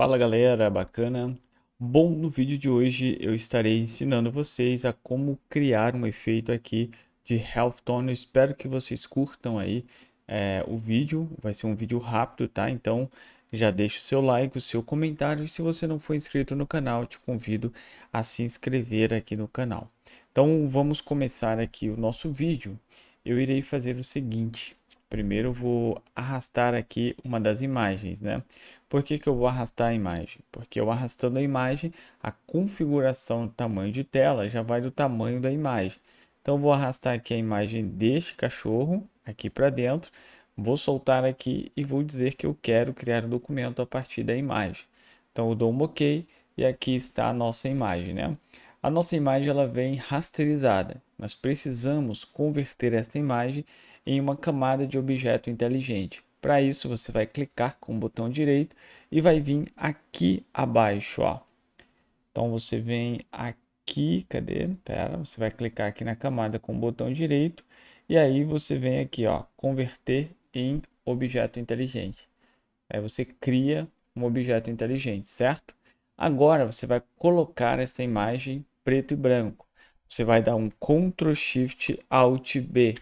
Fala galera, bacana? Bom, no vídeo de hoje eu estarei ensinando vocês a como criar um efeito aqui de Health Tone. Eu espero que vocês curtam aí é, o vídeo, vai ser um vídeo rápido, tá? Então já deixa o seu like, o seu comentário e se você não for inscrito no canal, te convido a se inscrever aqui no canal. Então vamos começar aqui o nosso vídeo. Eu irei fazer o seguinte, Primeiro eu vou arrastar aqui uma das imagens, né? Por que, que eu vou arrastar a imagem? Porque eu arrastando a imagem, a configuração do tamanho de tela já vai do tamanho da imagem. Então vou arrastar aqui a imagem deste cachorro aqui para dentro, vou soltar aqui e vou dizer que eu quero criar o um documento a partir da imagem. Então eu dou um OK e aqui está a nossa imagem, né? A nossa imagem ela vem rasterizada. Nós precisamos converter esta imagem em uma camada de objeto inteligente. Para isso, você vai clicar com o botão direito e vai vir aqui abaixo. Ó. Então, você vem aqui, cadê? Pera, você vai clicar aqui na camada com o botão direito e aí você vem aqui, ó, converter em objeto inteligente. Aí você cria um objeto inteligente, certo? Agora, você vai colocar essa imagem preto e branco. Você vai dar um Ctrl Shift Alt B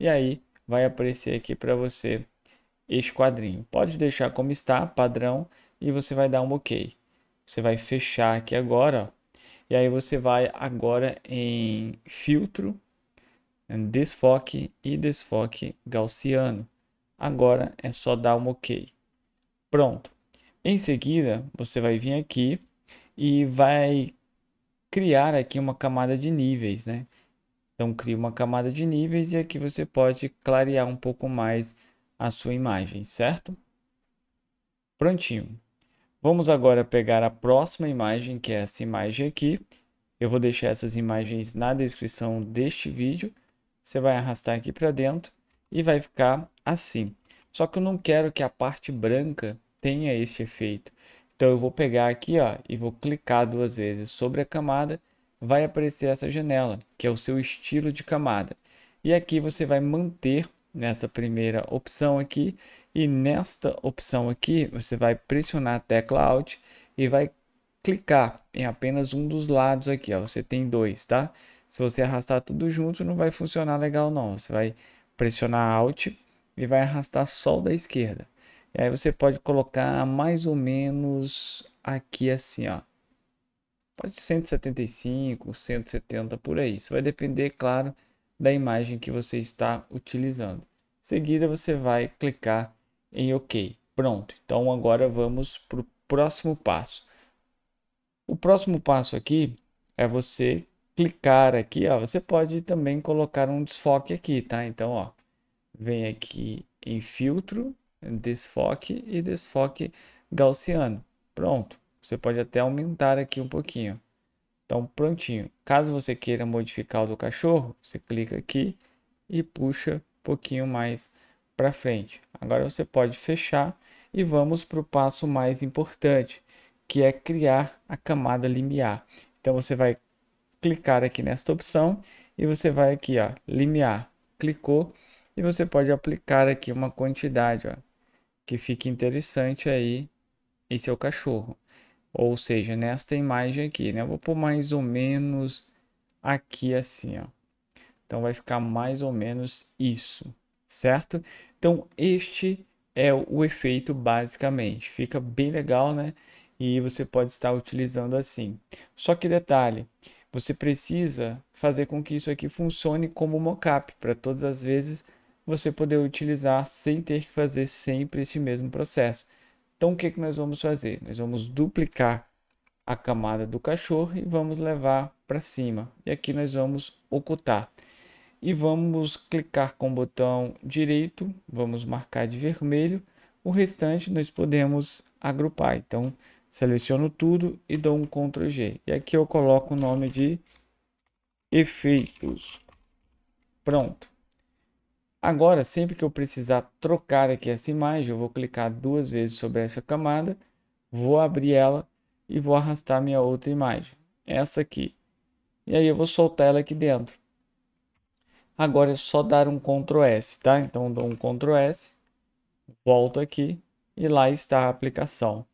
e aí vai aparecer aqui para você este quadrinho. Pode deixar como está, padrão, e você vai dar um OK. Você vai fechar aqui agora, ó, e aí você vai agora em filtro, desfoque e desfoque gaussiano. Agora é só dar um OK. Pronto. Em seguida, você vai vir aqui e vai criar aqui uma camada de níveis, né? Então cria uma camada de níveis e aqui você pode clarear um pouco mais a sua imagem, certo? Prontinho. Vamos agora pegar a próxima imagem, que é essa imagem aqui. Eu vou deixar essas imagens na descrição deste vídeo. Você vai arrastar aqui para dentro e vai ficar assim. Só que eu não quero que a parte branca tenha esse efeito. Então eu vou pegar aqui ó, e vou clicar duas vezes sobre a camada vai aparecer essa janela, que é o seu estilo de camada. E aqui você vai manter nessa primeira opção aqui e nesta opção aqui você vai pressionar a tecla Alt e vai clicar em apenas um dos lados aqui, ó. você tem dois, tá? Se você arrastar tudo junto não vai funcionar legal não, você vai pressionar Alt e vai arrastar só o da esquerda. E aí você pode colocar mais ou menos aqui assim, ó. Pode 175, 170 por aí. Isso vai depender, claro, da imagem que você está utilizando. Em seguida, você vai clicar em OK. Pronto. Então, agora vamos para o próximo passo. O próximo passo aqui é você clicar aqui, ó. Você pode também colocar um desfoque aqui, tá? Então, ó, vem aqui em filtro, desfoque e desfoque gaussiano. Pronto. Você pode até aumentar aqui um pouquinho. Então, prontinho. Caso você queira modificar o do cachorro, você clica aqui e puxa um pouquinho mais para frente. Agora você pode fechar e vamos para o passo mais importante, que é criar a camada limiar. Então, você vai clicar aqui nesta opção e você vai aqui, ó, limiar. Clicou e você pode aplicar aqui uma quantidade, ó, que fique interessante aí em seu cachorro. Ou seja, nesta imagem aqui, né? Eu vou pôr mais ou menos aqui assim, ó. Então vai ficar mais ou menos isso, certo? Então este é o efeito basicamente. Fica bem legal, né? E você pode estar utilizando assim. Só que detalhe, você precisa fazer com que isso aqui funcione como mockup para todas as vezes você poder utilizar sem ter que fazer sempre esse mesmo processo. Então o que, é que nós vamos fazer? Nós vamos duplicar a camada do cachorro e vamos levar para cima. E aqui nós vamos ocultar. E vamos clicar com o botão direito, vamos marcar de vermelho. O restante nós podemos agrupar. Então seleciono tudo e dou um Ctrl G. E aqui eu coloco o nome de efeitos. Pronto. Agora, sempre que eu precisar trocar aqui essa imagem, eu vou clicar duas vezes sobre essa camada, vou abrir ela e vou arrastar minha outra imagem, essa aqui. E aí eu vou soltar ela aqui dentro. Agora é só dar um Ctrl S, tá? Então dou um Ctrl S, volto aqui e lá está a aplicação.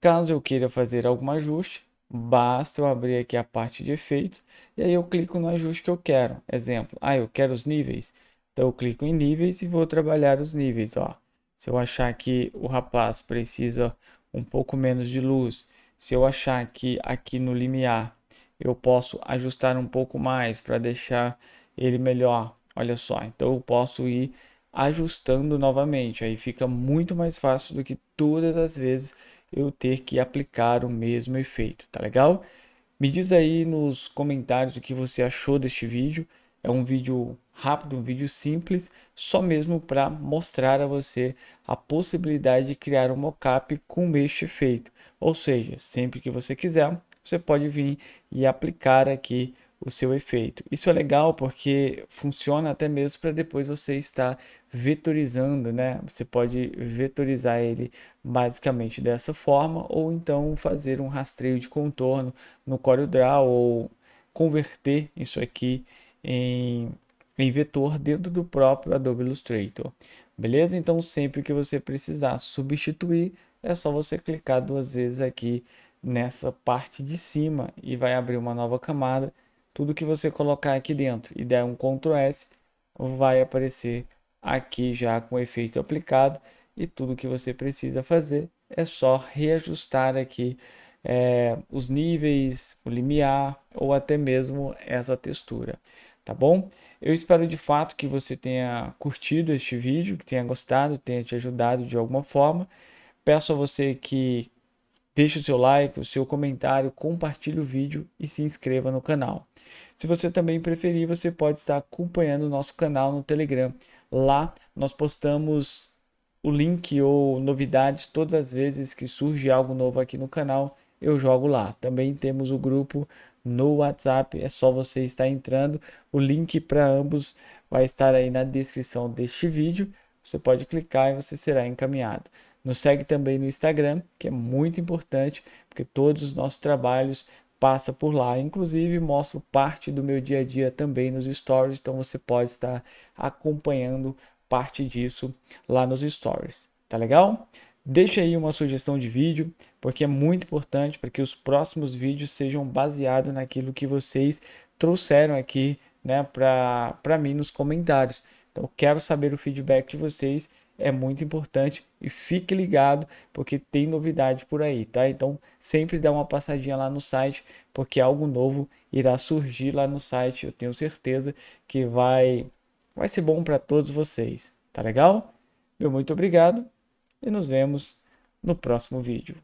Caso eu queira fazer algum ajuste, basta eu abrir aqui a parte de efeitos e aí eu clico no ajuste que eu quero. Exemplo, ah, eu quero os níveis. Então eu clico em níveis e vou trabalhar os níveis, ó. Se eu achar que o rapaz precisa um pouco menos de luz, se eu achar que aqui no limiar eu posso ajustar um pouco mais para deixar ele melhor, olha só. Então eu posso ir ajustando novamente, aí fica muito mais fácil do que todas as vezes eu ter que aplicar o mesmo efeito, tá legal? Me diz aí nos comentários o que você achou deste vídeo. É um vídeo rápido, um vídeo simples, só mesmo para mostrar a você a possibilidade de criar um mockup com este efeito. Ou seja, sempre que você quiser, você pode vir e aplicar aqui o seu efeito. Isso é legal porque funciona até mesmo para depois você estar vetorizando, né? Você pode vetorizar ele basicamente dessa forma ou então fazer um rastreio de contorno no CorelDRAW ou converter isso aqui em, em vetor dentro do próprio Adobe Illustrator. Beleza? Então, sempre que você precisar substituir, é só você clicar duas vezes aqui nessa parte de cima e vai abrir uma nova camada. Tudo que você colocar aqui dentro e der um Ctrl S, vai aparecer aqui já com efeito aplicado. E tudo que você precisa fazer é só reajustar aqui é, os níveis, o limiar ou até mesmo essa textura tá bom? Eu espero de fato que você tenha curtido este vídeo, que tenha gostado, tenha te ajudado de alguma forma. Peço a você que deixe o seu like, o seu comentário, compartilhe o vídeo e se inscreva no canal. Se você também preferir, você pode estar acompanhando o nosso canal no Telegram. Lá nós postamos o link ou novidades todas as vezes que surge algo novo aqui no canal, eu jogo lá. Também temos o grupo no WhatsApp. É só você estar entrando. O link para ambos vai estar aí na descrição deste vídeo. Você pode clicar e você será encaminhado. Nos segue também no Instagram, que é muito importante, porque todos os nossos trabalhos passam por lá. Inclusive, mostro parte do meu dia a dia também nos stories, então você pode estar acompanhando parte disso lá nos stories. Tá legal? Deixa aí uma sugestão de vídeo, porque é muito importante para que os próximos vídeos sejam baseados naquilo que vocês trouxeram aqui né, para mim nos comentários. Então, quero saber o feedback de vocês, é muito importante e fique ligado, porque tem novidade por aí, tá? Então, sempre dá uma passadinha lá no site, porque algo novo irá surgir lá no site, eu tenho certeza que vai, vai ser bom para todos vocês, tá legal? Meu muito obrigado e nos vemos no próximo vídeo.